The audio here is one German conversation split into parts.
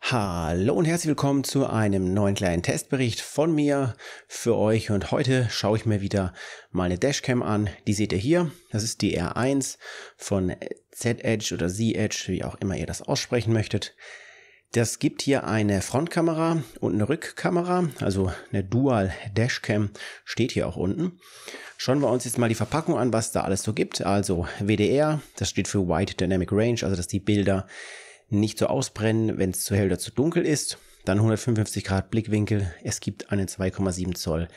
Hallo und herzlich willkommen zu einem neuen kleinen Testbericht von mir für euch und heute schaue ich mir wieder meine Dashcam an. Die seht ihr hier, das ist die R1 von Z-Edge oder Z-Edge, wie auch immer ihr das aussprechen möchtet. Das gibt hier eine Frontkamera und eine Rückkamera, also eine Dual Dashcam steht hier auch unten. Schauen wir uns jetzt mal die Verpackung an, was da alles so gibt. Also WDR, das steht für Wide Dynamic Range, also dass die Bilder nicht so ausbrennen, wenn es zu hell oder zu dunkel ist. Dann 155 Grad Blickwinkel. Es gibt einen 2,7 Zoll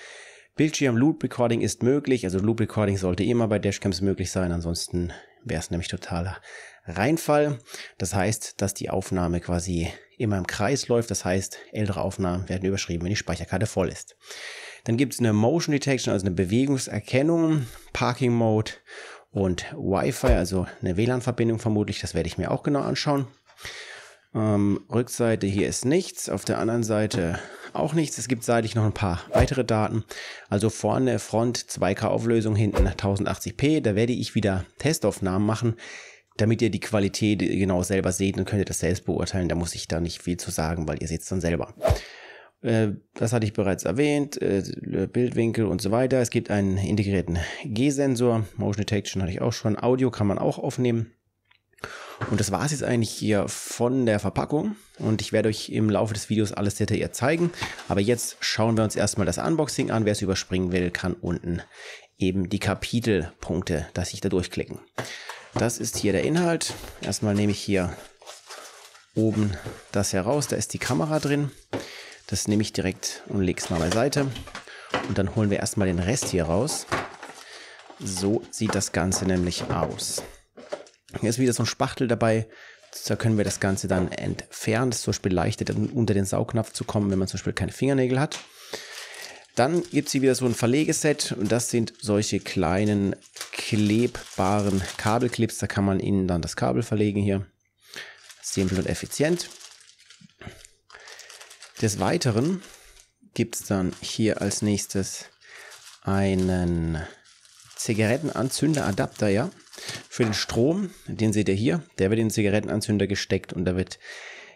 Bildschirm. Loop Recording ist möglich. Also Loop Recording sollte immer bei Dashcams möglich sein. Ansonsten wäre es nämlich totaler Reinfall. Das heißt, dass die Aufnahme quasi immer im Kreis läuft. Das heißt, ältere Aufnahmen werden überschrieben, wenn die Speicherkarte voll ist. Dann gibt es eine Motion Detection, also eine Bewegungserkennung, Parking Mode und Wi-Fi, also eine WLAN-Verbindung vermutlich. Das werde ich mir auch genau anschauen. Ähm, Rückseite hier ist nichts, auf der anderen Seite auch nichts. Es gibt seitlich noch ein paar weitere Daten. Also vorne Front 2K Auflösung, hinten 1080p. Da werde ich wieder Testaufnahmen machen, damit ihr die Qualität genau selber seht und könnt ihr das selbst beurteilen. Da muss ich da nicht viel zu sagen, weil ihr seht es dann selber. Äh, das hatte ich bereits erwähnt, äh, Bildwinkel und so weiter. Es gibt einen integrierten G-Sensor, Motion Detection hatte ich auch schon, Audio kann man auch aufnehmen. Und das war es jetzt eigentlich hier von der Verpackung. Und ich werde euch im Laufe des Videos alles detailliert zeigen. Aber jetzt schauen wir uns erstmal das Unboxing an. Wer es überspringen will, kann unten eben die Kapitelpunkte, dass ich da durchklicken. Das ist hier der Inhalt. Erstmal nehme ich hier oben das heraus. Da ist die Kamera drin. Das nehme ich direkt und lege es mal beiseite. Und dann holen wir erstmal den Rest hier raus. So sieht das Ganze nämlich aus. Hier ist wieder so ein Spachtel dabei. Da können wir das Ganze dann entfernen. Das ist zum Beispiel leichter, unter den Saugnapf zu kommen, wenn man zum Beispiel keine Fingernägel hat. Dann gibt es hier wieder so ein Verlegeset und das sind solche kleinen klebbaren Kabelclips. Da kann man innen dann das Kabel verlegen hier. Simpel und effizient. Des Weiteren gibt es dann hier als nächstes einen Zigarettenanzünderadapter, ja für den Strom, den seht ihr hier, der wird in den Zigarettenanzünder gesteckt und da wird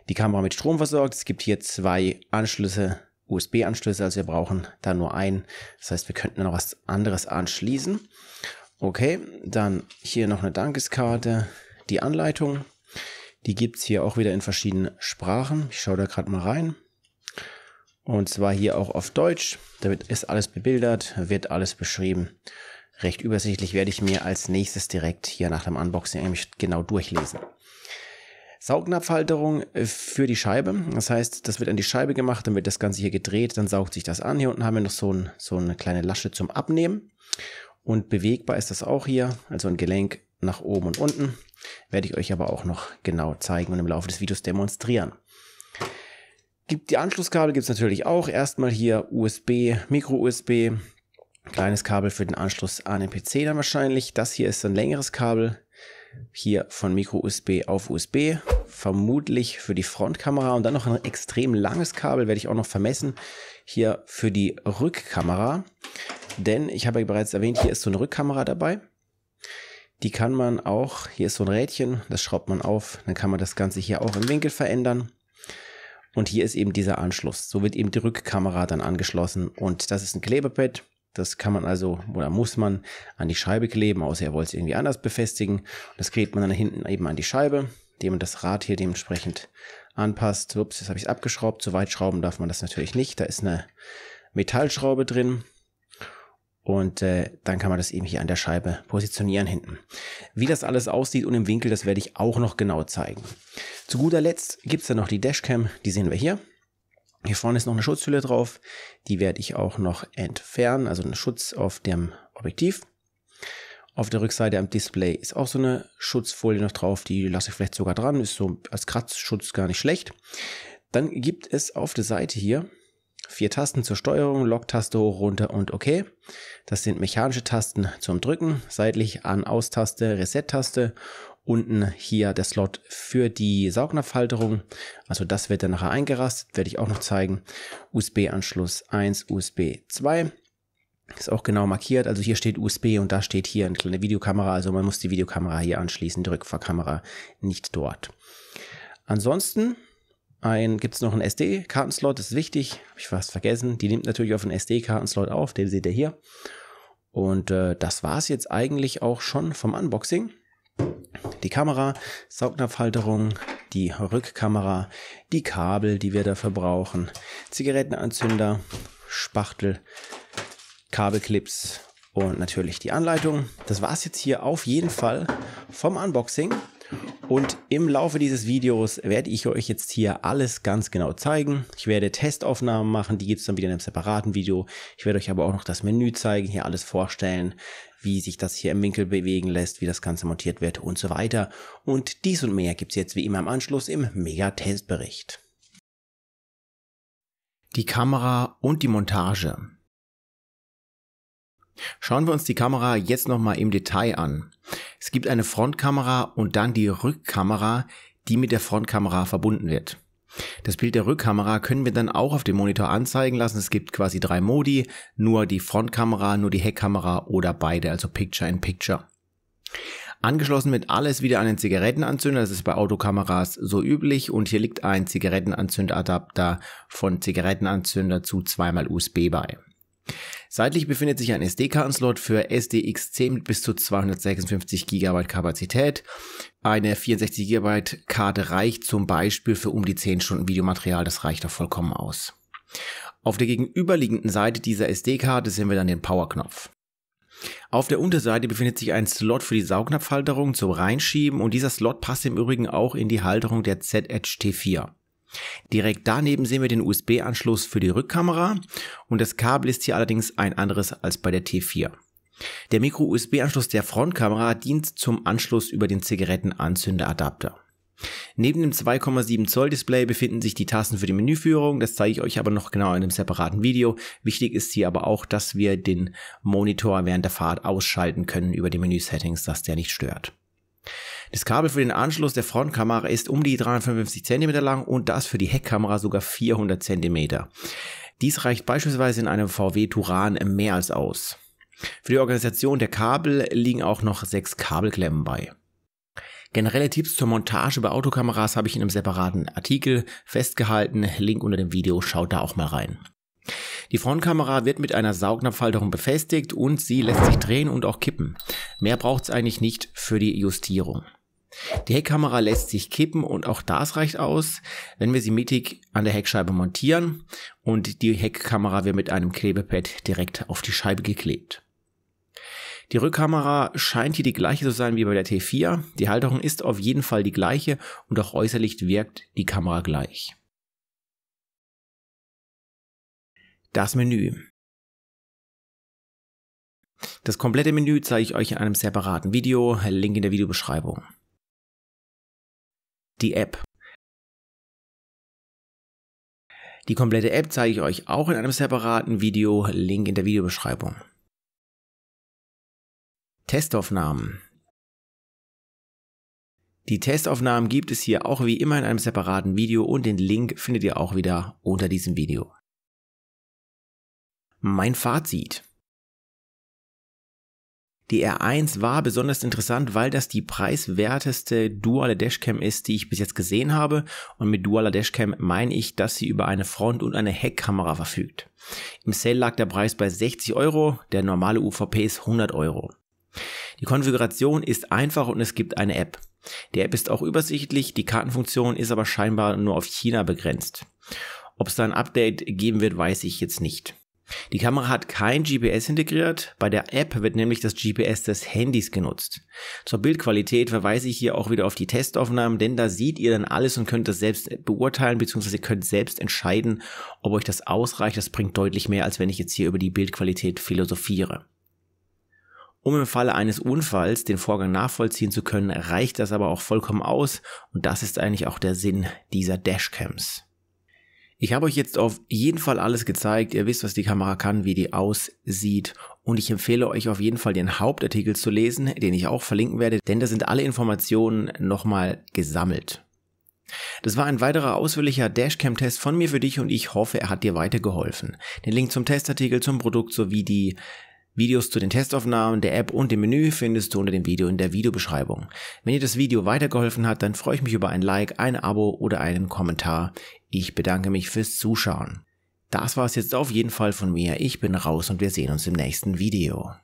die Kamera mit Strom versorgt. Es gibt hier zwei Anschlüsse, USB-Anschlüsse, also wir brauchen da nur einen. Das heißt, wir könnten noch was anderes anschließen. Okay, dann hier noch eine Dankeskarte, die Anleitung. Die gibt es hier auch wieder in verschiedenen Sprachen. Ich schaue da gerade mal rein. Und zwar hier auch auf Deutsch. Da wird, ist alles bebildert, wird alles beschrieben recht übersichtlich, werde ich mir als nächstes direkt hier nach dem Unboxing eigentlich genau durchlesen. Saugnapfhalterung äh, für die Scheibe. Das heißt, das wird an die Scheibe gemacht, dann wird das Ganze hier gedreht, dann saugt sich das an. Hier unten haben wir noch so, ein, so eine kleine Lasche zum Abnehmen. Und bewegbar ist das auch hier, also ein Gelenk nach oben und unten. Werde ich euch aber auch noch genau zeigen und im Laufe des Videos demonstrieren. die Anschlusskabel gibt es natürlich auch. Erstmal hier USB, Micro-USB, kleines Kabel für den Anschluss an den PC dann wahrscheinlich. Das hier ist ein längeres Kabel. Hier von Micro-USB auf USB, vermutlich für die Frontkamera und dann noch ein extrem langes Kabel, werde ich auch noch vermessen, hier für die Rückkamera. Denn ich habe ja bereits erwähnt, hier ist so eine Rückkamera dabei. Die kann man auch, hier ist so ein Rädchen, das schraubt man auf, dann kann man das Ganze hier auch im Winkel verändern. Und hier ist eben dieser Anschluss. So wird eben die Rückkamera dann angeschlossen. Und das ist ein Klebepad. Das kann man also oder muss man an die Scheibe kleben, außer ihr wollt es irgendwie anders befestigen. das klebt man dann hinten eben an die Scheibe, indem man das Rad hier dementsprechend anpasst. Ups, jetzt habe ich es abgeschraubt. Zu weit schrauben darf man das natürlich nicht. Da ist eine Metallschraube drin. Und äh, dann kann man das eben hier an der Scheibe positionieren hinten. Wie das alles aussieht und im Winkel, das werde ich auch noch genau zeigen. Zu guter Letzt gibt es dann noch die Dashcam, die sehen wir hier. Hier vorne ist noch eine Schutzhülle drauf, die werde ich auch noch entfernen, also einen Schutz auf dem Objektiv. Auf der Rückseite am Display ist auch so eine Schutzfolie noch drauf, die lasse ich vielleicht sogar dran, ist so als Kratzschutz gar nicht schlecht. Dann gibt es auf der Seite hier vier Tasten zur Steuerung, Lock-Taste hoch, runter und OK. Das sind mechanische Tasten zum Drücken, seitlich An-Aus-Taste, Reset-Taste unten hier der Slot für die Saugnapfhalterung. Also das wird dann nachher eingerastet, werde ich auch noch zeigen. USB-Anschluss 1, USB 2. Ist auch genau markiert. Also hier steht USB und da steht hier eine kleine Videokamera. Also man muss die Videokamera hier anschließen, die Rückfahrkamera nicht dort. Ansonsten gibt es noch einen SD-Kartenslot, das ist wichtig, habe ich fast vergessen. Die nimmt natürlich auf einen SD-Kartenslot auf, den seht ihr hier. Und äh, das war es jetzt eigentlich auch schon vom Unboxing die Kamera, Saugnapfhalterung, die Rückkamera, die Kabel, die wir dafür brauchen, Zigarettenanzünder, Spachtel, Kabelclips und natürlich die Anleitung. Das war es jetzt hier auf jeden Fall vom Unboxing. Und im Laufe dieses Videos werde ich euch jetzt hier alles ganz genau zeigen. Ich werde Testaufnahmen machen, die gibt es dann wieder in einem separaten Video. Ich werde euch aber auch noch das Menü zeigen, hier alles vorstellen, wie sich das hier im Winkel bewegen lässt, wie das Ganze montiert wird und so weiter. Und dies und mehr gibt es jetzt wie immer im Anschluss im Mega-Testbericht. Die Kamera und die Montage. Schauen wir uns die Kamera jetzt nochmal im Detail an. Es gibt eine Frontkamera und dann die Rückkamera, die mit der Frontkamera verbunden wird. Das Bild der Rückkamera können wir dann auch auf dem Monitor anzeigen lassen. Es gibt quasi drei Modi, nur die Frontkamera, nur die Heckkamera oder beide, also Picture in Picture. Angeschlossen wird alles wieder an den Zigarettenanzünder, das ist bei Autokameras so üblich und hier liegt ein Zigarettenanzündadapter von Zigarettenanzünder zu zweimal USB bei. Seitlich befindet sich ein SD-Kartenslot für SDX10 mit bis zu 256 GB Kapazität. Eine 64 GB Karte reicht zum Beispiel für um die 10 Stunden Videomaterial, das reicht doch vollkommen aus. Auf der gegenüberliegenden Seite dieser SD-Karte sehen wir dann den Powerknopf. Auf der Unterseite befindet sich ein Slot für die Saugnapfhalterung zum Reinschieben und dieser Slot passt im Übrigen auch in die Halterung der ZHT4. Direkt daneben sehen wir den USB-Anschluss für die Rückkamera und das Kabel ist hier allerdings ein anderes als bei der T4. Der Micro-USB-Anschluss der Frontkamera dient zum Anschluss über den Zigarettenanzünderadapter. Neben dem 2,7 Zoll Display befinden sich die Tasten für die Menüführung, das zeige ich euch aber noch genau in einem separaten Video. Wichtig ist hier aber auch, dass wir den Monitor während der Fahrt ausschalten können über die Menü-Settings, dass der nicht stört. Das Kabel für den Anschluss der Frontkamera ist um die 355 cm lang und das für die Heckkamera sogar 400 cm. Dies reicht beispielsweise in einem VW Turan mehr als aus. Für die Organisation der Kabel liegen auch noch sechs Kabelklemmen bei. Generelle Tipps zur Montage bei Autokameras habe ich in einem separaten Artikel festgehalten. Link unter dem Video, schaut da auch mal rein. Die Frontkamera wird mit einer Saugnapfhalterung befestigt und sie lässt sich drehen und auch kippen. Mehr braucht es eigentlich nicht für die Justierung. Die Heckkamera lässt sich kippen und auch das reicht aus, wenn wir sie mittig an der Heckscheibe montieren und die Heckkamera wird mit einem Klebepad direkt auf die Scheibe geklebt. Die Rückkamera scheint hier die gleiche zu sein wie bei der T4. Die Halterung ist auf jeden Fall die gleiche und auch äußerlich wirkt die Kamera gleich. Das Menü. Das komplette Menü zeige ich euch in einem separaten Video, Link in der Videobeschreibung die App. Die komplette App zeige ich euch auch in einem separaten Video, Link in der Videobeschreibung. Testaufnahmen. Die Testaufnahmen gibt es hier auch wie immer in einem separaten Video und den Link findet ihr auch wieder unter diesem Video. Mein Fazit. Die R1 war besonders interessant, weil das die preiswerteste duale Dashcam ist, die ich bis jetzt gesehen habe. Und mit dualer Dashcam meine ich, dass sie über eine Front- und eine Heckkamera verfügt. Im Sale lag der Preis bei 60 Euro, der normale UVP ist 100 Euro. Die Konfiguration ist einfach und es gibt eine App. Die App ist auch übersichtlich, die Kartenfunktion ist aber scheinbar nur auf China begrenzt. Ob es da ein Update geben wird, weiß ich jetzt nicht. Die Kamera hat kein GPS integriert, bei der App wird nämlich das GPS des Handys genutzt. Zur Bildqualität verweise ich hier auch wieder auf die Testaufnahmen, denn da seht ihr dann alles und könnt das selbst beurteilen, beziehungsweise ihr könnt selbst entscheiden, ob euch das ausreicht. Das bringt deutlich mehr, als wenn ich jetzt hier über die Bildqualität philosophiere. Um im Falle eines Unfalls den Vorgang nachvollziehen zu können, reicht das aber auch vollkommen aus und das ist eigentlich auch der Sinn dieser Dashcams. Ich habe euch jetzt auf jeden Fall alles gezeigt. Ihr wisst, was die Kamera kann, wie die aussieht. Und ich empfehle euch auf jeden Fall den Hauptartikel zu lesen, den ich auch verlinken werde, denn da sind alle Informationen nochmal gesammelt. Das war ein weiterer ausführlicher Dashcam-Test von mir für dich und ich hoffe, er hat dir weitergeholfen. Den Link zum Testartikel, zum Produkt sowie die Videos zu den Testaufnahmen, der App und dem Menü findest du unter dem Video in der Videobeschreibung. Wenn dir das Video weitergeholfen hat, dann freue ich mich über ein Like, ein Abo oder einen Kommentar. Ich bedanke mich fürs Zuschauen. Das war es jetzt auf jeden Fall von mir. Ich bin raus und wir sehen uns im nächsten Video.